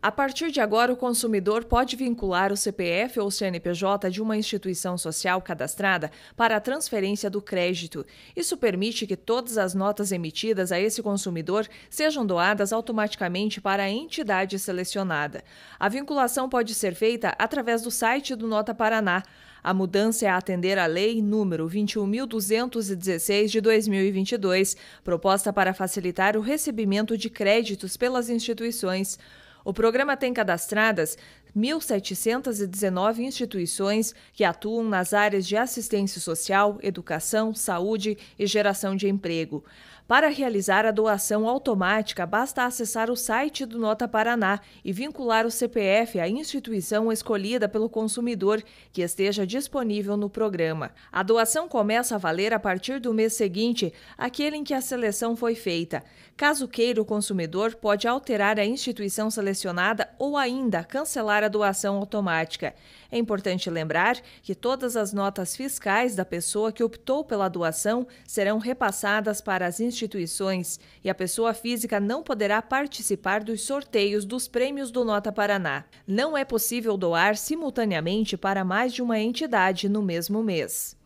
A partir de agora, o consumidor pode vincular o CPF ou CNPJ de uma instituição social cadastrada para a transferência do crédito. Isso permite que todas as notas emitidas a esse consumidor sejam doadas automaticamente para a entidade selecionada. A vinculação pode ser feita através do site do Nota Paraná. A mudança é atender à Lei número 21.216 de 2022, proposta para facilitar o recebimento de créditos pelas instituições. O programa tem cadastradas 1.719 instituições que atuam nas áreas de assistência social, educação, saúde e geração de emprego. Para realizar a doação automática, basta acessar o site do Nota Paraná e vincular o CPF à instituição escolhida pelo consumidor que esteja disponível no programa. A doação começa a valer a partir do mês seguinte, aquele em que a seleção foi feita. Caso queira, o consumidor pode alterar a instituição selecionada ou ainda cancelar a graduação automática. É importante lembrar que todas as notas fiscais da pessoa que optou pela doação serão repassadas para as instituições e a pessoa física não poderá participar dos sorteios dos prêmios do Nota Paraná. Não é possível doar simultaneamente para mais de uma entidade no mesmo mês.